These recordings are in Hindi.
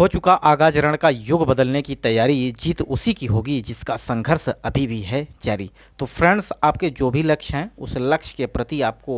हो चुका चरण का युग बदलने की तैयारी जीत उसी की होगी जिसका संघर्ष अभी भी है जारी तो फ्रेंड्स आपके जो भी लक्ष्य हैं उस लक्ष्य के प्रति आपको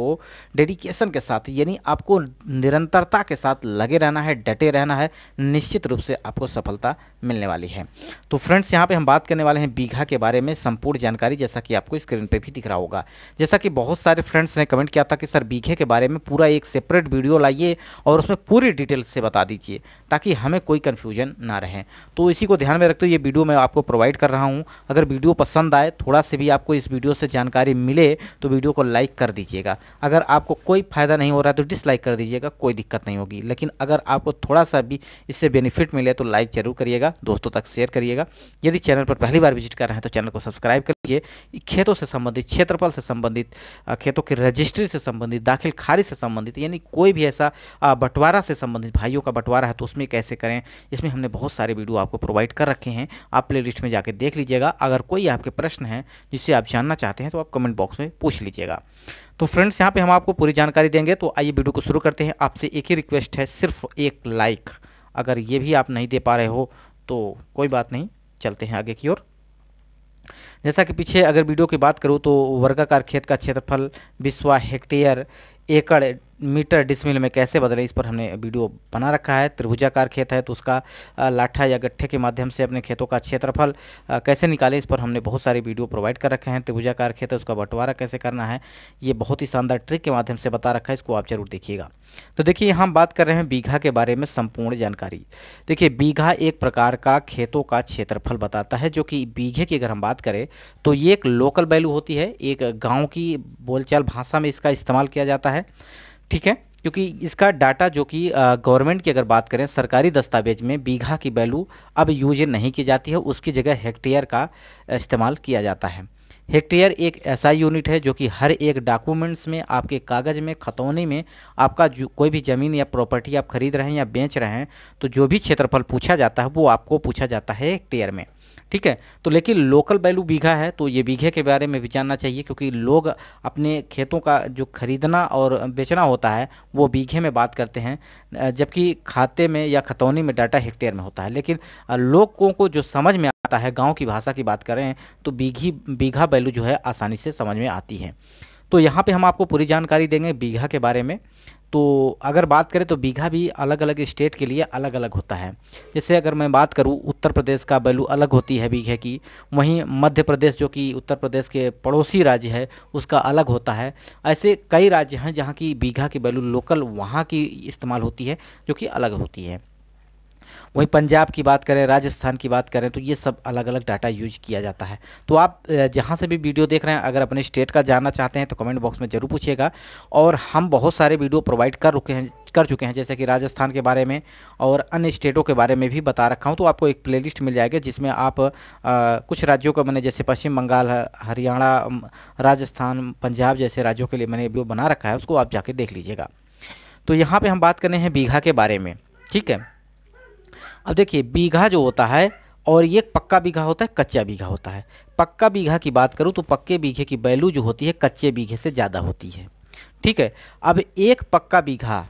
डेडिकेशन के साथ यानी आपको निरंतरता के साथ लगे रहना है डटे रहना है निश्चित रूप से आपको सफलता मिलने वाली है तो फ्रेंड्स यहाँ पर हम बात करने वाले हैं बीघा के बारे में संपूर्ण जानकारी जैसा कि आपको स्क्रीन पर भी दिख रहा होगा जैसा कि बहुत सारे फ्रेंड्स ने कमेंट किया था कि सर बीघे के बारे में पूरा एक सेपरेट वीडियो लाइए और उसमें पूरी डिटेल से बता दीजिए ताकि हमें कोई कन्फ्यूजन ना रहे तो इसी को ध्यान में रखते हुए ये वीडियो मैं आपको प्रोवाइड कर रहा हूँ अगर वीडियो पसंद आए थोड़ा से भी आपको इस वीडियो से जानकारी मिले तो वीडियो को लाइक कर दीजिएगा अगर आपको कोई फ़ायदा नहीं हो रहा है तो डिसलाइक कर दीजिएगा कोई दिक्कत नहीं होगी लेकिन अगर आपको थोड़ा सा भी इससे बेनिफिट मिले तो लाइक जरूर करिएगा दोस्तों तक शेयर करिएगा यदि चैनल पर पहली बार विजिट कर रहे हैं तो चैनल को सब्सक्राइब कर लीजिए खेतों से संबंधित क्षेत्रफल से संबंधित खेतों की रजिस्ट्री से संबंधित दाखिल खारिज से संबंधित यानी कोई भी ऐसा बंटवारा से संबंधित भाइयों का बंटवारा है तो उसमें कैसे करें हैं इसमें हमने बहुत सारे वीडियो आपको प्रोवाइड कर रखे हैं आप प्ले में जाकर देख लीजिएगा अगर कोई आपके प्रश्न हैं जिससे आप जानना चाहते हैं तो आप कमेंट बॉक्स में पूछ लीजिएगा तो फ्रेंड्स यहाँ पे हम आपको पूरी जानकारी देंगे तो आइए वीडियो को शुरू करते हैं आपसे एक ही रिक्वेस्ट है सिर्फ एक लाइक अगर ये भी आप नहीं दे पा रहे हो तो कोई बात नहीं चलते हैं आगे की ओर जैसा कि पीछे अगर वीडियो की बात करूँ तो वर्गाकार खेत का क्षेत्रफल बिस्वा हेक्टेयर एकड़ मीटर डिसमिल में कैसे बदले इस पर हमने वीडियो बना रखा है त्रिभुजाकार खेत है तो उसका लाठा या गट्ठे के माध्यम से अपने खेतों का क्षेत्रफल कैसे निकालें इस पर हमने बहुत सारे वीडियो प्रोवाइड कर रखे हैं त्रिभुजाकार खेत है उसका बंटवारा कैसे करना है ये बहुत ही शानदार ट्रिक के माध्यम से बता रखा है इसको आप जरूर देखिएगा तो देखिए हम बात कर रहे हैं बीघा के बारे में संपूर्ण जानकारी देखिए बीघा एक प्रकार का खेतों का क्षेत्रफल बताता है जो कि बीघे की अगर हम बात करें तो ये एक लोकल वैल्यू होती है एक गाँव की बोलचाल भाषा में इसका इस्तेमाल किया जाता है ठीक है क्योंकि इसका डाटा जो कि गवर्नमेंट की अगर बात करें सरकारी दस्तावेज में बीघा की वैल्यू अब यूज नहीं की जाती है उसकी जगह हेक्टेयर का इस्तेमाल किया जाता है हेक्टेयर एक ऐसा यूनिट है जो कि हर एक डॉक्यूमेंट्स में आपके कागज़ में खतौने में आपका जो कोई भी ज़मीन या प्रॉपर्टी आप खरीद रहे हैं या बेच रहे हैं तो जो भी क्षेत्रफल पूछा जाता है वो आपको पूछा जाता है हेक्टेयर में ठीक है तो लेकिन लोकल वैल्यू बीघा है तो ये बीघे के बारे में भी जानना चाहिए क्योंकि लोग अपने खेतों का जो खरीदना और बेचना होता है वो बीघे में बात करते हैं जबकि खाते में या खतौनी में डाटा हेक्टेयर में होता है लेकिन लोगों को जो समझ में आता है गाँव की भाषा की बात करें तो बीघी बीघा वैल्यू जो है आसानी से समझ में आती है तो यहाँ पे हम आपको पूरी जानकारी देंगे बीघा के बारे में तो अगर बात करें तो बीघा भी अलग अलग स्टेट के लिए अलग अलग होता है जैसे अगर मैं बात करूँ उत्तर प्रदेश का वैल्यू अलग होती है बीघे की वहीं मध्य प्रदेश जो कि उत्तर प्रदेश के पड़ोसी राज्य है उसका अलग होता है ऐसे कई राज्य हैं जहाँ की बीघा की वैल्यू लोकल वहाँ की इस्तेमाल होती है जो कि अलग होती है वहीं पंजाब की बात करें राजस्थान की बात करें तो ये सब अलग अलग डाटा यूज किया जाता है तो आप जहाँ से भी वीडियो देख रहे हैं अगर अपने स्टेट का जानना चाहते हैं तो कमेंट बॉक्स में ज़रूर पूछिएगा और हम बहुत सारे वीडियो प्रोवाइड कर रुके हैं कर चुके हैं जैसे कि राजस्थान के बारे में और अन्य स्टेटों के बारे में भी बता रखा हूँ तो आपको एक प्लेलिस्ट मिल जाएगा जिसमें आप आ, कुछ राज्यों का मैंने जैसे पश्चिम बंगाल हरियाणा राजस्थान पंजाब जैसे राज्यों के लिए मैंने वीडियो बना रखा है उसको आप जाके देख लीजिएगा तो यहाँ पर हम बात करने हैं बीघा के बारे में ठीक है अब देखिए बीघा जो होता है और ये पक्का बीघा होता है कच्चा बीघा होता है पक्का बीघा की बात करूँ तो पक्के बीघे की वैल्यू जो होती है कच्चे बीघे से ज़्यादा होती है ठीक है अब एक पक्का बीघा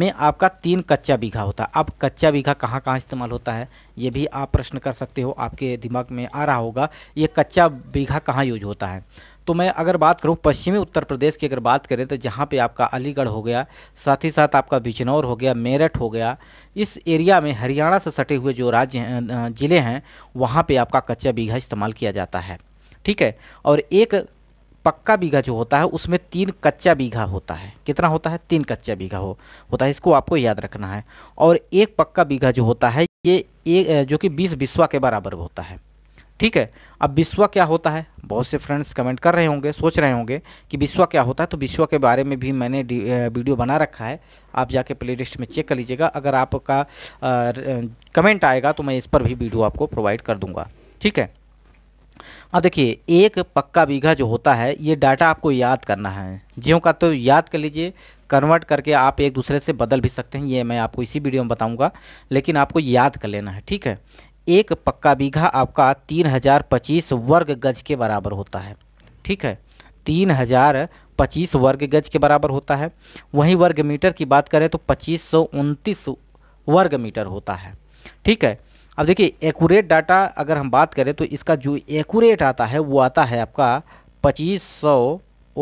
में आपका तीन कच्चा बीघा होता है अब कच्चा बीघा कहाँ कहाँ इस्तेमाल होता है ये भी आप प्रश्न कर सकते हो आपके दिमाग में आ रहा होगा ये कच्चा बीघा कहाँ यूज होता है तो मैं अगर बात करूँ पश्चिमी उत्तर प्रदेश की अगर बात करें तो जहाँ पे आपका अलीगढ़ हो गया साथ ही साथ आपका बिजनौर हो गया मेरठ हो गया इस एरिया में हरियाणा से सटे हुए जो राज्य ज़िले हैं वहाँ पर आपका कच्चा बीघा इस्तेमाल किया जाता है ठीक है और एक पक्का बीघा जो होता है उसमें तीन कच्चा बीघा होता है कितना होता है तीन कच्चा बीघा हो होता है इसको आपको याद रखना है और एक पक्का बीघा जो होता है ये एक जो कि बीस बिस्वा के बराबर होता है ठीक है अब विश्वा क्या होता है बहुत से फ्रेंड्स कमेंट कर रहे होंगे सोच रहे होंगे कि विश्वा क्या होता है तो विश्वा के बारे में भी मैंने वीडियो बना रखा है आप जाके प्ले लिस्ट में चेक कर लीजिएगा अगर आपका कमेंट आएगा तो मैं इस पर भी वीडियो आपको प्रोवाइड कर दूंगा ठीक है अब हाँ, देखिए एक पक्का बीघा जो होता है ये डाटा आपको याद करना है ज्यों का तो याद कर लीजिए कन्वर्ट करके आप एक दूसरे से बदल भी सकते हैं ये मैं आपको इसी वीडियो में बताऊंगा लेकिन आपको याद कर लेना है ठीक है एक पक्का बीघा आपका तीन हज़ार पच्चीस वर्ग गज के बराबर होता है ठीक है तीन हज़ार पच्चीस वर्ग गज के बराबर होता है वहीं वर्ग मीटर की बात करें तो पच्चीस सौ उनतीस वर्ग मीटर होता है ठीक है अब देखिए एकूरेट डाटा अगर हम बात करें तो इसका जो एकूरेट आता है वो आता है आपका पच्चीस सौ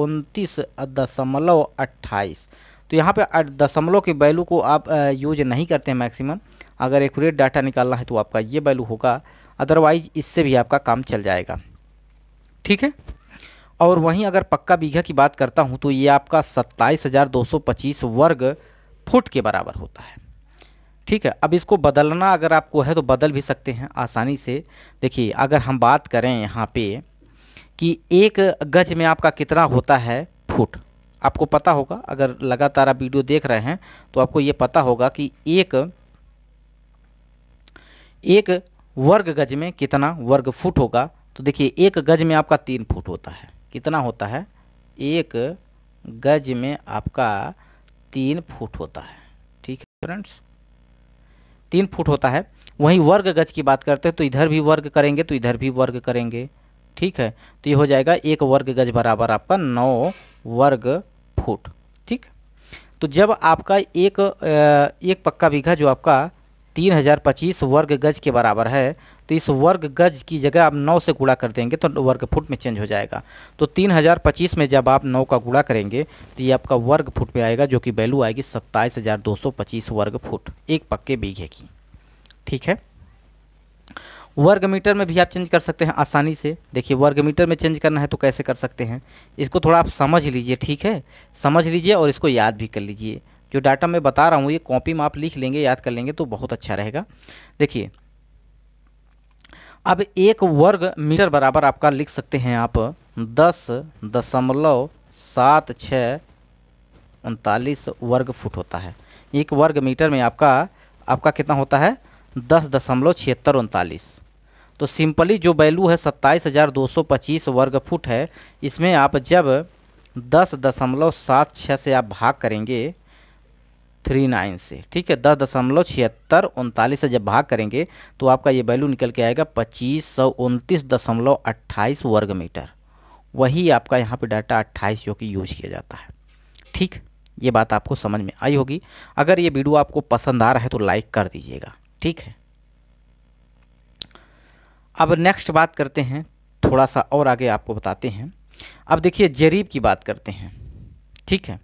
उनतीस दशमलव अट्ठाईस तो यहाँ पे दशमलव के वैल्यू को आप यूज नहीं करते हैं मैक्सिमम अगर एकूरेट डाटा निकालना है तो आपका ये वैल्यू होगा अदरवाइज इससे भी आपका काम चल जाएगा ठीक है और वहीं अगर पक्का बीघा की बात करता हूँ तो ये आपका सत्ताईस हज़ार दो सौ पच्चीस वर्ग फुट के बराबर होता है ठीक है अब इसको बदलना अगर आपको है तो बदल भी सकते हैं आसानी से देखिए अगर हम बात करें यहाँ पे कि एक गज में आपका कितना होता है फुट आपको पता होगा अगर लगातार आप वीडियो देख रहे हैं तो आपको ये पता होगा कि एक एक वर्ग गज में कितना वर्ग फुट होगा तो देखिए एक गज में आपका तीन फुट होता है कितना होता है एक गज में आपका तीन फुट होता है ठीक है फ्रेंड्स तीन फुट होता है वहीं वर्ग गज की बात करते हैं तो इधर भी वर्ग करेंगे तो इधर भी वर्ग करेंगे ठीक है तो ये हो जाएगा एक वर्ग गज बराबर आपका नौ वर्ग फुट ठीक तो जब आपका एक एक पक्का बीघा जो आपका तीन हज़ार पच्चीस वर्ग गज के बराबर है तो इस वर्ग गज की जगह आप नौ से गुणा कर देंगे तो वर्ग फुट में चेंज हो जाएगा तो तीन हज़ार पच्चीस में जब आप नौ का गुणा करेंगे तो ये आपका वर्ग फुट में आएगा जो कि वैल्यू आएगी सत्ताईस हज़ार दो सौ पच्चीस वर्ग फुट एक पक्के बीघे की ठीक है वर्ग मीटर में भी आप चेंज कर सकते हैं आसानी से देखिए वर्ग मीटर में चेंज करना है तो कैसे कर सकते हैं इसको थोड़ा आप समझ लीजिए ठीक है समझ लीजिए और इसको याद भी कर लीजिए जो डाटा मैं बता रहा हूँ ये कॉपी में आप लिख लेंगे याद कर लेंगे तो बहुत अच्छा रहेगा देखिए अब एक वर्ग मीटर बराबर आपका लिख सकते हैं आप दस दशमलव सात छः उनतालीस वर्ग फुट होता है एक वर्ग मीटर में आपका आपका कितना होता है दस दशमलव छिहत्तर उनतालीस तो सिंपली जो वैल्यू है सत्ताईस हज़ार दो सौ पच्चीस वर्ग फुट है इसमें आप जब दस दशमलव सात छः से आप भाग करेंगे थ्री नाइन से ठीक है दस दशमलव छिहत्तर उनतालीस से जब भाग करेंगे तो आपका ये वैल्यू निकल के आएगा पच्चीस सौ उनतीस दशमलव अट्ठाईस वर्ग मीटर वही आपका यहाँ पे डाटा अट्ठाईस जो कि यूज किया जाता है ठीक ये बात आपको समझ में आई होगी अगर ये वीडियो आपको पसंद आ रहा है तो लाइक कर दीजिएगा ठीक है अब नेक्स्ट बात करते हैं थोड़ा सा और आगे आपको बताते हैं अब देखिए जरीब की बात करते हैं ठीक है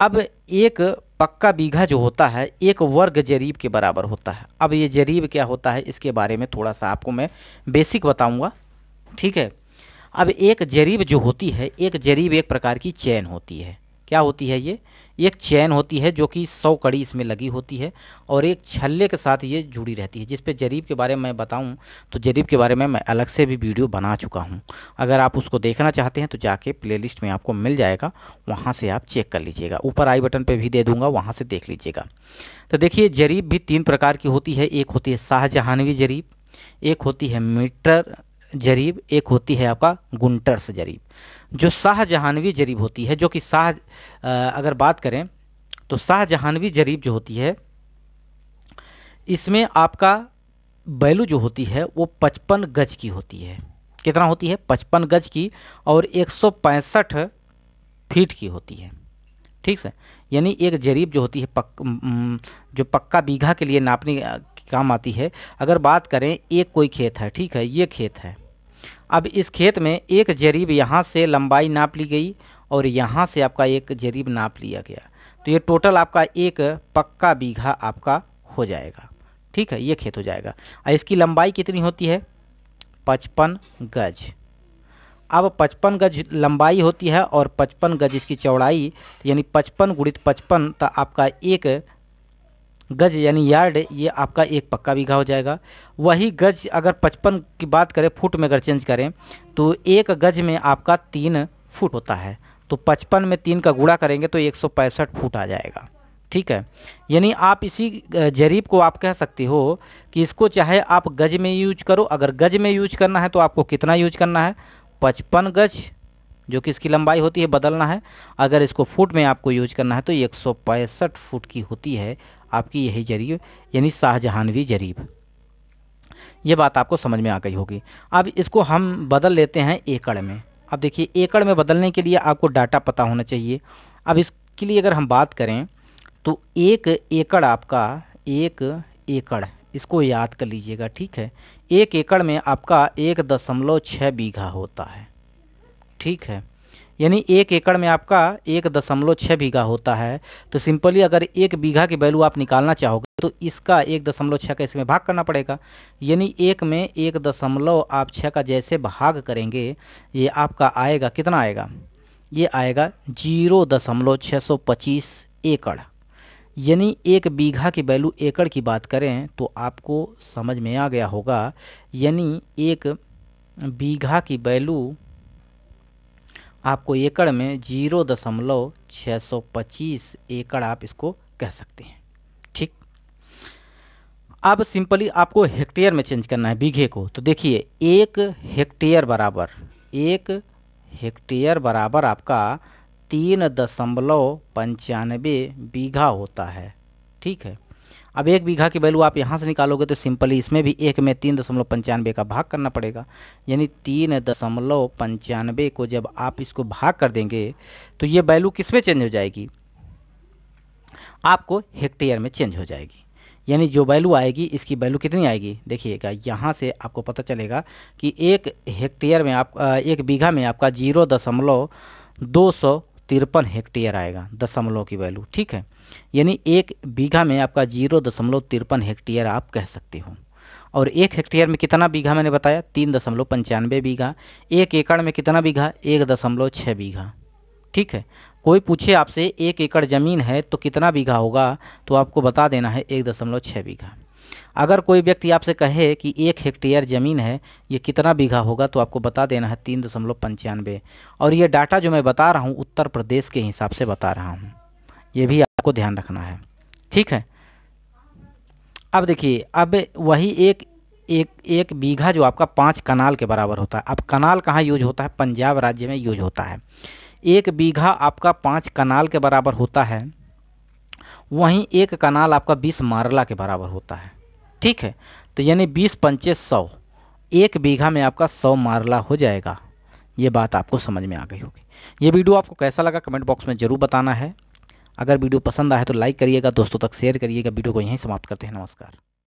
अब एक पक्का बीघा जो होता है एक वर्ग जरीब के बराबर होता है अब ये जरीब क्या होता है इसके बारे में थोड़ा सा आपको मैं बेसिक बताऊंगा ठीक है अब एक जरीब जो होती है एक जरीब एक प्रकार की चैन होती है क्या होती है ये एक चैन होती है जो कि सौ कड़ी इसमें लगी होती है और एक छल्ले के साथ ये जुड़ी रहती है जिस पे जरीब के बारे में बताऊं तो जरीब के बारे में मैं अलग से भी वीडियो बना चुका हूं अगर आप उसको देखना चाहते हैं तो जाके प्लेलिस्ट में आपको मिल जाएगा वहां से आप चेक कर लीजिएगा ऊपर आई बटन पर भी दे दूँगा वहाँ से देख लीजिएगा तो देखिए जरीब भी तीन प्रकार की होती है एक होती है शाहजहानवी जरीब एक होती है मीटर जरीब एक होती है आपका गुंटर्स जरीब जो शाहजहानवी जरीब होती है जो कि शाह अगर बात करें तो शाहजहानवी जरीब जो होती है इसमें आपका बैलू जो होती है वो 55 गज की होती है कितना होती है 55 गज की और एक फीट की होती है ठीक है यानी एक जरीब जो होती है पक जो पक्का बीघा के लिए नापने काम आती है अगर बात करें एक कोई खेत है ठीक है ये खेत है अब इस खेत में एक जरीब यहाँ से लंबाई नाप ली गई और यहाँ से आपका एक जरीब नाप लिया गया तो ये टोटल आपका एक पक्का बीघा आपका हो जाएगा ठीक है ये खेत हो जाएगा और इसकी लंबाई कितनी होती है पचपन गज अब 55 गज लंबाई होती है और 55 गज इसकी चौड़ाई यानी 55 गुणित पचपन तो आपका एक गज यानी यार्ड ये आपका एक पक्का बीघा हो जाएगा वही गज अगर 55 की बात करें फुट में अगर चेंज करें तो एक गज में आपका तीन फुट होता है तो 55 में तीन का गुड़ा करेंगे तो एक फुट आ जाएगा ठीक है यानी आप इसी जरीब को आप कह सकते हो कि इसको चाहे आप गज में यूज करो अगर गज में यूज करना है तो आपको कितना यूज करना है पचपन गज जो कि इसकी लंबाई होती है बदलना है अगर इसको फुट में आपको यूज करना है तो एक फुट की होती है आपकी यही जरीब यानी शाहजहानवी जरीब ये बात आपको समझ में आ गई होगी अब इसको हम बदल लेते हैं एकड़ में अब देखिए एकड़ में बदलने के लिए आपको डाटा पता होना चाहिए अब इसके लिए अगर हम बात करें तो एक एकड़ आपका एक एकड़ इसको याद कर लीजिएगा ठीक है एक एकड़ में आपका एक दशमलव छः बीघा होता है ठीक है यानी एक एकड़ में आपका एक दशमलव छः बीघा होता है तो सिंपली अगर एक बीघा की वैल्यू आप निकालना चाहोगे तो इसका एक दशमलव छः का इसमें भाग करना पड़ेगा यानी एक में एक दशमलव आप छः का जैसे भाग करेंगे ये आपका आएगा कितना आएगा ये आएगा जीरो दशमलव छः सौ पच्चीस एकड़ यानी एक बीघा की वैल्यू एकड़ की बात करें तो आपको समझ में आ गया होगा यानी एक बीघा की वैल्यू आपको एकड़ में जीरो दशमलव छः सौ पच्चीस एकड़ आप इसको कह सकते हैं ठीक अब सिंपली आपको हेक्टेयर में चेंज करना है बीघे को तो देखिए एक हेक्टेयर बराबर एक हेक्टेयर बराबर आपका तीन दशमलव पंचानबे बीघा होता है ठीक है अब एक बीघा की वैल्यू आप यहाँ से निकालोगे तो सिंपली इसमें भी एक में तीन दशमलव पंचानवे का भाग करना पड़ेगा यानी तीन दशमलव पंचानबे को जब आप इसको भाग कर देंगे तो ये वैल्यू किस में चेंज हो जाएगी आपको हेक्टेयर में चेंज हो जाएगी यानी जो वैल्यू आएगी इसकी वैल्यू कितनी आएगी देखिएगा यहाँ से आपको पता चलेगा कि एक हेक्टेयर में आप एक बीघा में आपका जीरो दशमलव दो सौ तिरपन हेक्टेयर आएगा दशमलव की वैल्यू ठीक है यानी एक बीघा में आपका जीरो दशमलव तिरपन हेक्टेयर आप कह सकते हो और एक हेक्टेयर में कितना बीघा मैंने बताया तीन दशमलव पंचानवे बीघा एक एकड़ में कितना बीघा एक दशमलव छः बीघा ठीक है कोई पूछे आपसे एक एकड़ ज़मीन है तो कितना बीघा होगा तो आपको बता देना है एक दशमलव छः बीघा अगर कोई व्यक्ति आपसे कहे कि एक हेक्टेयर ज़मीन है ये कितना बीघा होगा तो आपको बता देना है तीन दशमलव पंचानवे और ये डाटा जो मैं बता रहा हूँ उत्तर प्रदेश के हिसाब से बता रहा हूँ ये भी आपको ध्यान रखना है ठीक है अब देखिए अब वही एक एक एक बीघा जो आपका पाँच कनाल के बराबर होता है अब कनाल कहाँ यूज होता है पंजाब राज्य में यूज होता है एक बीघा आपका पाँच कनाल के बराबर होता है वहीं एक कनाल आपका बीस मारला के बराबर होता है ठीक है तो यानी बीस पंचे सौ एक बीघा में आपका सौ मारला हो जाएगा ये बात आपको समझ में आ गई होगी ये वीडियो आपको कैसा लगा कमेंट बॉक्स में ज़रूर बताना है अगर वीडियो पसंद आए तो लाइक करिएगा दोस्तों तक शेयर करिएगा वीडियो को यहीं समाप्त करते हैं नमस्कार